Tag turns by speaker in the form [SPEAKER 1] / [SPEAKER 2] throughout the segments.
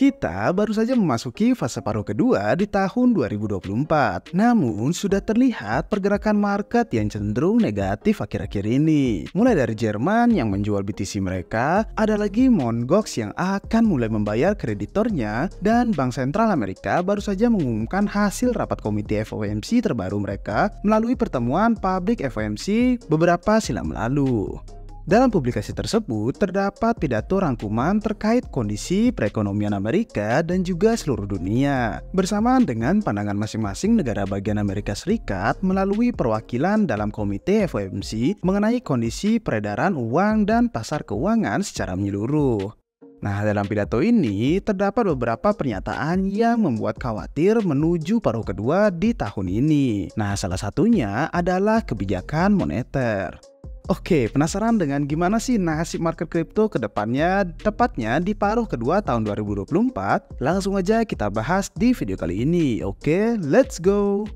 [SPEAKER 1] Kita baru saja memasuki fase paruh kedua di tahun 2024. Namun sudah terlihat pergerakan market yang cenderung negatif akhir-akhir ini. Mulai dari Jerman yang menjual BTC mereka, ada lagi Mongox yang akan mulai membayar kreditornya, dan Bank Sentral Amerika baru saja mengumumkan hasil rapat komite FOMC terbaru mereka melalui pertemuan publik FOMC beberapa silam lalu. Dalam publikasi tersebut terdapat pidato rangkuman terkait kondisi perekonomian Amerika dan juga seluruh dunia, bersamaan dengan pandangan masing-masing negara bagian Amerika Serikat melalui perwakilan dalam Komite FOMC mengenai kondisi peredaran uang dan pasar keuangan secara menyeluruh. Nah, dalam pidato ini terdapat beberapa pernyataan yang membuat khawatir menuju paruh kedua di tahun ini. Nah, salah satunya adalah kebijakan moneter. Oke, penasaran dengan gimana sih nasib market crypto ke depannya, tepatnya di paruh kedua tahun 2024? Langsung aja kita bahas di video kali ini. Oke, let's go!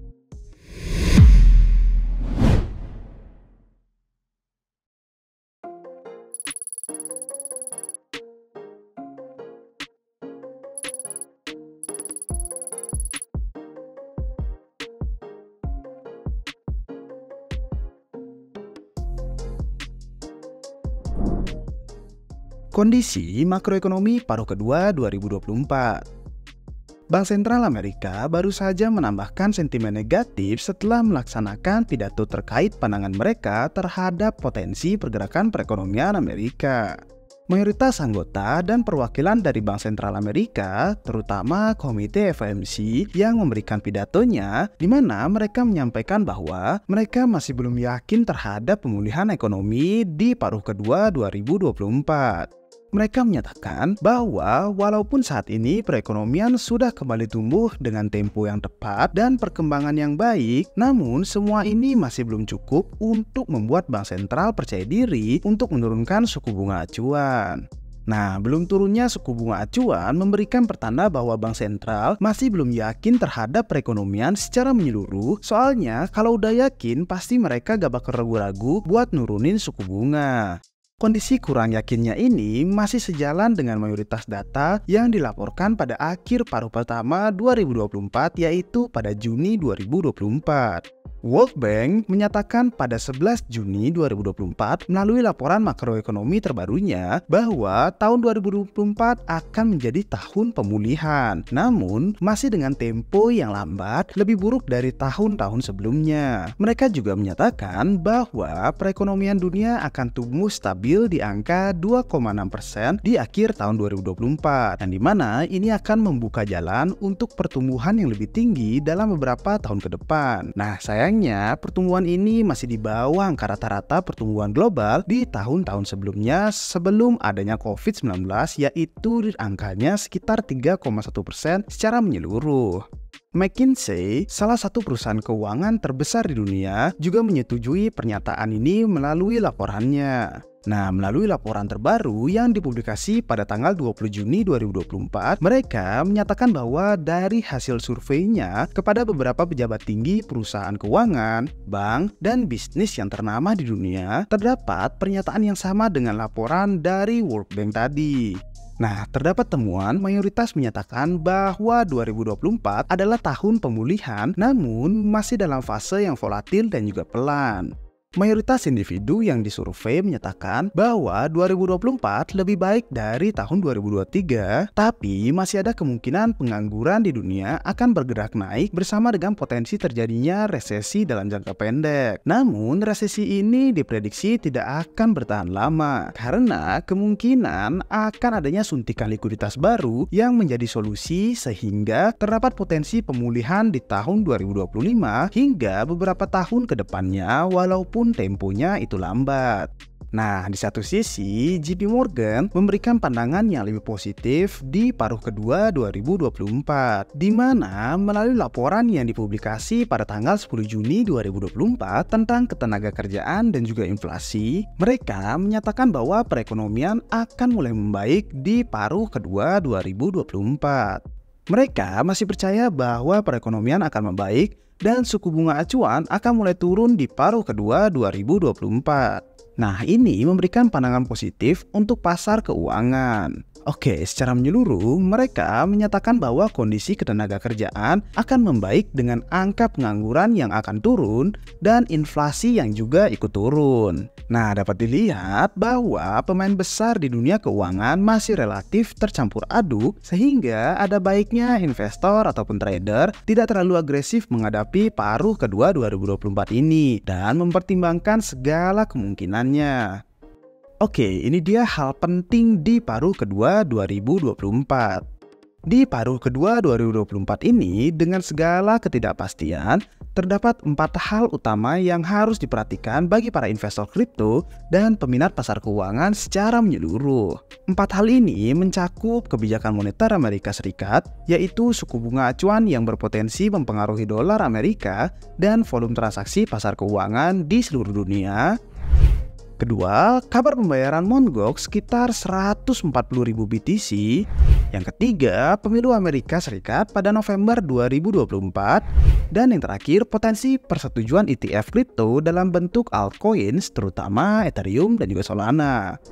[SPEAKER 1] Kondisi makroekonomi paruh kedua 2024 Bank Sentral Amerika baru saja menambahkan sentimen negatif setelah melaksanakan pidato terkait pandangan mereka terhadap potensi pergerakan perekonomian Amerika. Mayoritas anggota dan perwakilan dari Bank Sentral Amerika, terutama Komite FOMC yang memberikan pidatonya, di mana mereka menyampaikan bahwa mereka masih belum yakin terhadap pemulihan ekonomi di paruh kedua 2024. Mereka menyatakan bahwa walaupun saat ini perekonomian sudah kembali tumbuh dengan tempo yang tepat dan perkembangan yang baik, namun semua ini masih belum cukup untuk membuat bank sentral percaya diri untuk menurunkan suku bunga acuan. Nah, belum turunnya suku bunga acuan memberikan pertanda bahwa bank sentral masih belum yakin terhadap perekonomian secara menyeluruh. Soalnya, kalau udah yakin, pasti mereka gak bakal ragu-ragu buat nurunin suku bunga. Kondisi kurang yakinnya ini masih sejalan dengan mayoritas data yang dilaporkan pada akhir paruh pertama 2024 yaitu pada Juni 2024. World Bank menyatakan pada 11 Juni 2024 melalui laporan makroekonomi terbarunya bahwa tahun 2024 akan menjadi tahun pemulihan. Namun, masih dengan tempo yang lambat lebih buruk dari tahun-tahun sebelumnya. Mereka juga menyatakan bahwa perekonomian dunia akan tumbuh stabil di angka 2,6% di akhir tahun 2024 di mana ini akan membuka jalan untuk pertumbuhan yang lebih tinggi dalam beberapa tahun ke depan. Nah, sayang Sayangnya, pertumbuhan ini masih di bawah angka rata-rata pertumbuhan global di tahun-tahun sebelumnya sebelum adanya COVID-19 yaitu angkanya sekitar 3,1% secara menyeluruh. McKinsey, salah satu perusahaan keuangan terbesar di dunia, juga menyetujui pernyataan ini melalui laporannya. Nah, melalui laporan terbaru yang dipublikasi pada tanggal 20 Juni 2024, mereka menyatakan bahwa dari hasil surveinya kepada beberapa pejabat tinggi perusahaan keuangan, bank, dan bisnis yang ternama di dunia, terdapat pernyataan yang sama dengan laporan dari World Bank tadi. Nah, terdapat temuan mayoritas menyatakan bahwa 2024 adalah tahun pemulihan, namun masih dalam fase yang volatil dan juga pelan. Mayoritas individu yang disurvei menyatakan bahwa 2024 lebih baik dari tahun 2023, tapi masih ada kemungkinan pengangguran di dunia akan bergerak naik bersama dengan potensi terjadinya resesi dalam jangka pendek. Namun, resesi ini diprediksi tidak akan bertahan lama karena kemungkinan akan adanya suntikan likuiditas baru yang menjadi solusi sehingga terdapat potensi pemulihan di tahun 2025 hingga beberapa tahun ke depannya walaupun namun temponya itu lambat. Nah, di satu sisi, JP Morgan memberikan pandangan yang lebih positif di paruh kedua 2024, di mana melalui laporan yang dipublikasi pada tanggal 10 Juni 2024 tentang ketenaga kerjaan dan juga inflasi, mereka menyatakan bahwa perekonomian akan mulai membaik di paruh kedua 2024. Mereka masih percaya bahwa perekonomian akan membaik dan suku bunga acuan akan mulai turun di paruh kedua 2024. Nah, ini memberikan pandangan positif untuk pasar keuangan. Oke, secara menyeluruh, mereka menyatakan bahwa kondisi ketenaga kerjaan akan membaik dengan angka pengangguran yang akan turun dan inflasi yang juga ikut turun. Nah, dapat dilihat bahwa pemain besar di dunia keuangan masih relatif tercampur aduk sehingga ada baiknya investor ataupun trader tidak terlalu agresif menghadapi paruh kedua 2024 ini dan mempertimbangkan segala kemungkinannya. Oke, ini dia hal penting di paruh kedua 2024. Di paruh kedua 2024 ini, dengan segala ketidakpastian, terdapat empat hal utama yang harus diperhatikan bagi para investor kripto dan peminat pasar keuangan secara menyeluruh. Empat hal ini mencakup kebijakan moneter Amerika Serikat, yaitu suku bunga acuan yang berpotensi mempengaruhi dolar Amerika dan volume transaksi pasar keuangan di seluruh dunia, Kedua, kabar pembayaran Mongox sekitar 140.000 BTC. Yang ketiga, pemilu Amerika Serikat pada November 2024. Dan yang terakhir, potensi persetujuan ETF kripto dalam bentuk altcoins terutama Ethereum dan juga Solana.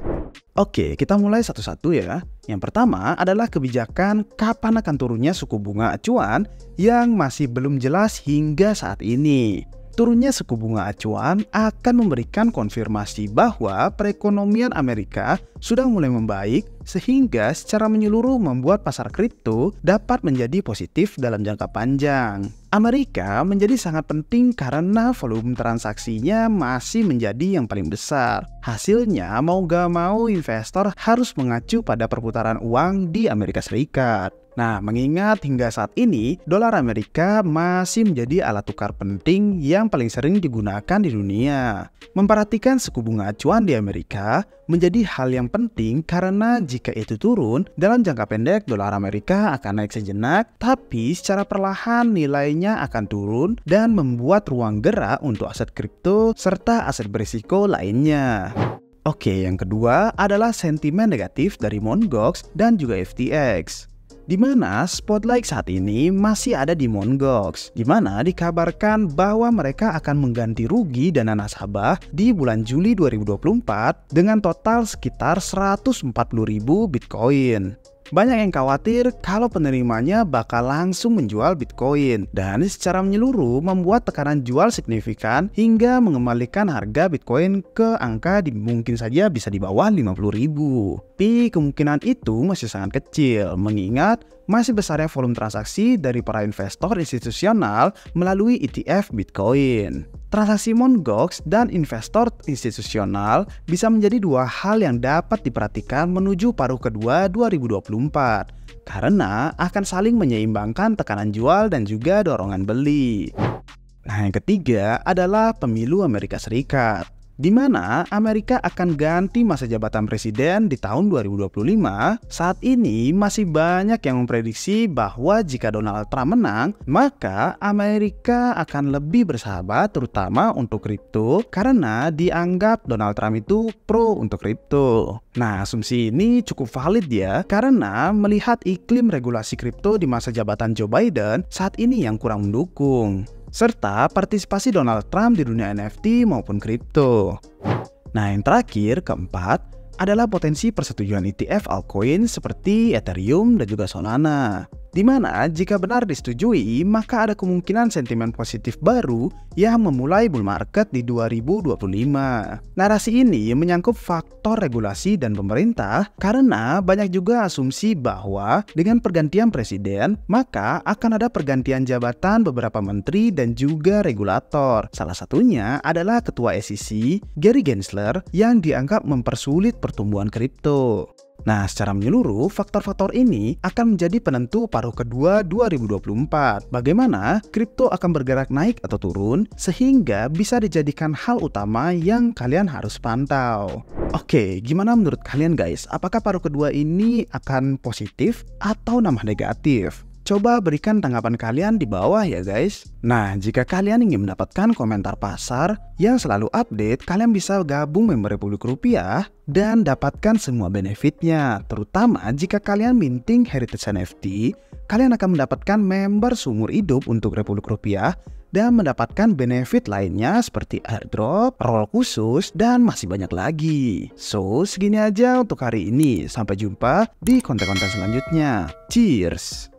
[SPEAKER 1] Oke, kita mulai satu-satu ya. Yang pertama adalah kebijakan kapan akan turunnya suku bunga acuan yang masih belum jelas hingga saat ini. Turunnya suku bunga acuan akan memberikan konfirmasi bahwa perekonomian Amerika sudah mulai membaik sehingga secara menyeluruh membuat pasar kripto dapat menjadi positif dalam jangka panjang. Amerika menjadi sangat penting karena volume transaksinya masih menjadi yang paling besar. Hasilnya mau gak mau investor harus mengacu pada perputaran uang di Amerika Serikat. Nah, mengingat hingga saat ini, dolar Amerika masih menjadi alat tukar penting yang paling sering digunakan di dunia. Memperhatikan suku bunga acuan di Amerika menjadi hal yang penting karena jika itu turun, dalam jangka pendek dolar Amerika akan naik sejenak, tapi secara perlahan nilainya akan turun dan membuat ruang gerak untuk aset kripto serta aset berisiko lainnya. Oke, yang kedua adalah sentimen negatif dari Mongox dan juga FTX di mana Spotlight saat ini masih ada di Mongox, di mana dikabarkan bahwa mereka akan mengganti rugi dana nasabah di bulan Juli 2024 dengan total sekitar 140.000 Bitcoin. Banyak yang khawatir kalau penerimanya bakal langsung menjual Bitcoin dan secara menyeluruh membuat tekanan jual signifikan hingga mengembalikan harga Bitcoin ke angka di mungkin saja bisa di bawah 50.000. Tapi kemungkinan itu masih sangat kecil mengingat masih besarnya volume transaksi dari para investor institusional melalui ETF Bitcoin. Transaksi Mongox dan investor institusional bisa menjadi dua hal yang dapat diperhatikan menuju paruh kedua 2024 karena akan saling menyeimbangkan tekanan jual dan juga dorongan beli. Nah, yang ketiga adalah pemilu Amerika Serikat di mana Amerika akan ganti masa jabatan presiden di tahun 2025, saat ini masih banyak yang memprediksi bahwa jika Donald Trump menang, maka Amerika akan lebih bersahabat terutama untuk kripto karena dianggap Donald Trump itu pro untuk kripto. Nah, asumsi ini cukup valid ya karena melihat iklim regulasi kripto di masa jabatan Joe Biden saat ini yang kurang mendukung serta partisipasi Donald Trump di dunia NFT maupun kripto. Nah, yang terakhir, keempat, adalah potensi persetujuan ETF altcoin seperti Ethereum dan juga Solana. Dimana jika benar disetujui, maka ada kemungkinan sentimen positif baru yang memulai bull market di 2025. Narasi ini menyangkut faktor regulasi dan pemerintah karena banyak juga asumsi bahwa dengan pergantian presiden, maka akan ada pergantian jabatan beberapa menteri dan juga regulator. Salah satunya adalah ketua SEC, Gary Gensler, yang dianggap mempersulit pertumbuhan kripto. Nah, secara menyeluruh, faktor-faktor ini akan menjadi penentu paruh kedua 2024. Bagaimana kripto akan bergerak naik atau turun sehingga bisa dijadikan hal utama yang kalian harus pantau. Oke, gimana menurut kalian guys? Apakah paruh kedua ini akan positif atau nambah negatif? Coba berikan tanggapan kalian di bawah ya guys. Nah, jika kalian ingin mendapatkan komentar pasar yang selalu update, kalian bisa gabung member Republik Rupiah dan dapatkan semua benefitnya. Terutama jika kalian minting Heritage NFT, kalian akan mendapatkan member sumur hidup untuk Republik Rupiah dan mendapatkan benefit lainnya seperti airdrop, roll khusus, dan masih banyak lagi. So, segini aja untuk hari ini. Sampai jumpa di konten-konten selanjutnya. Cheers!